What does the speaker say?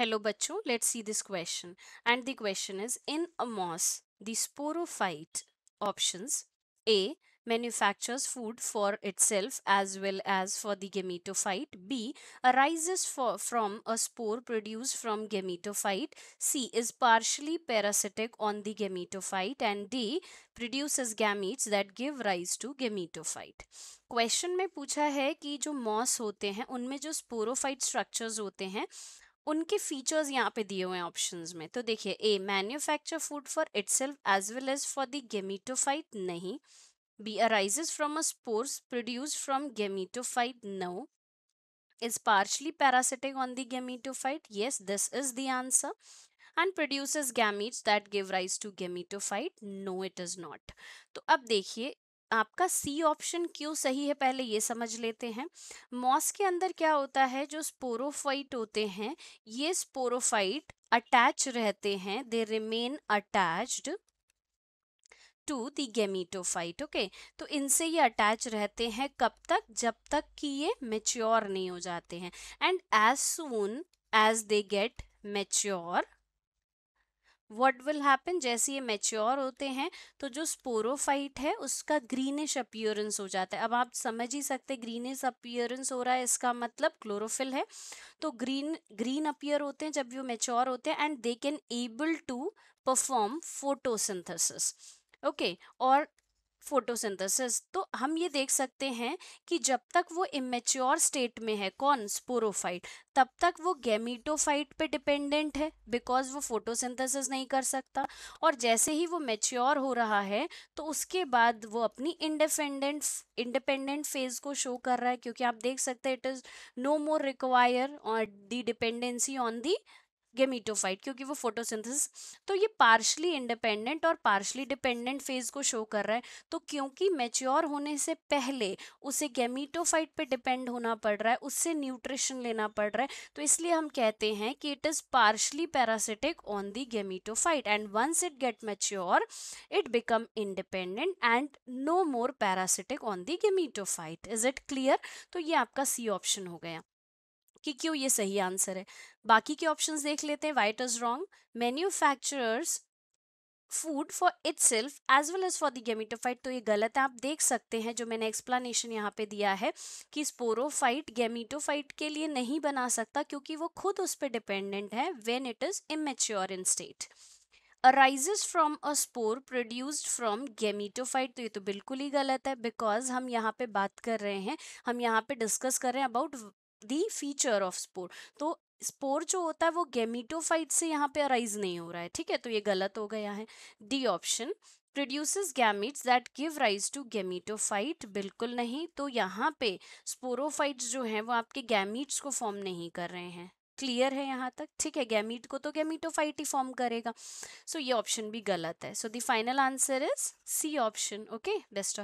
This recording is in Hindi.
हेलो बच्चों let see this question and the question is in a moss the sporophyte options A manufactures food for itself as well as for the gametophyte B arises from a spore produce from gametophyte C is partially parasitic on the gametophyte and D produces gametes that give rise to gametophyte question में पूछा है कि जो मॉस होते हैं उनमें जो स्पोरोफाइट स्ट्रक्चर्स होते हैं उनके फीचर्स यहाँ पे दिए हुए हैं ऑप्शन में तो देखिए A manufacture food for itself as well as for the gametophyte नहीं B arises from a spores produce from gametophyte no is partially parasitic on the gametophyte yes this is the answer and produce gametes that give rise to gametophyte no it is not तो अब देखिए आपका सी ऑप्शन क्यों सही है पहले ये समझ लेते हैं मॉस के अंदर क्या होता है जो स्पोरोफाइट होते हैं ये स्पोरोफाइट अटैच रहते हैं they remain attached to the gametophyte okay तो इनसे ये अटैच रहते हैं कब तक जब तक कि ये मेच्योर नहीं हो जाते हैं and as soon as they get mature what will happen जैसे ये मेच्योर होते हैं तो जो स्पोरोफाइट है उसका ग्रीनिश अपियरेंस हो जाता है अब आप समझ ही सकते ग्रीनिश अपियरेंस हो रहा है इसका मतलब क्लोरोफिल है तो ग्रीन ग्रीन अपियर होते हैं जब वो मेच्योर होते हैं and they can able to perform photosynthesis okay और फोटोसिंथेसिस तो हम ये देख सकते हैं कि जब तक वो इमेच्योर स्टेट में है कौन स्पोरोफाइट तब तक वो गैमीटोफाइट पे डिपेंडेंट है बिकॉज वो फोटोसिंथेसिस नहीं कर सकता और जैसे ही वो मेच्योर हो रहा है तो उसके बाद वो अपनी इंडिपेंडेंट इंडिपेंडेंट फेज को शो कर रहा है क्योंकि आप देख सकते हैं it is no more require और the dependency on the gametophyte क्योंकि वो फोटोसिंथेसिस तो ये पार्शली इंडिपेंडेंट और पार्शली डिपेंडेंट फेज को शो कर रहा है तो क्योंकि मेच्योर होने से पहले उसे गेमीटोफाइट पे डिपेंड होना पड़ रहा है उससे न्यूट्रिशन लेना पड़ रहा है तो इसलिए हम कहते हैं कि it is partially parasitic on the gametophyte and once it get mature it become independent and no more parasitic on the gametophyte is it clear तो ये आपका सी ऑप्शन हो गया कि क्यों ये सही आंसर है बाकी के ऑप्शंस देख लेते हैं what is wrong manufacturers food for itself as well as for the gametophyte तो ये गलत है आप देख सकते हैं जो मैंने एक्सप्लेनेशन यहाँ पे दिया है कि स्पोरोफाइट गेमिटोफाइट के लिए नहीं बना सकता क्योंकि वो खुद उस पर डिपेंडेंट है when it is immature in state arises from a spore produced from gametophyte तो ये तो बिल्कुल ही गलत है बिकॉज हम यहाँ पे बात कर रहे हैं हम यहाँ पे डिस्कस कर रहे हैं about the feature of spore तो स्पोर जो होता है वो गेमिटोफाइट से यहाँ पे अराइज नहीं हो रहा है ठीक है तो ये गलत हो गया है D option produces gametes that give rise to gametophyte बिल्कुल नहीं तो यहाँ पे स्पोरोफाइट्स जो हैं वो आपके गैमिट्स को फॉर्म नहीं कर रहे हैं क्लियर है यहाँ तक ठीक है गैमिट को तो गैमिटोफाइट ही फॉर्म करेगा सो so, ये ऑप्शन भी गलत है so the final answer is C option okay best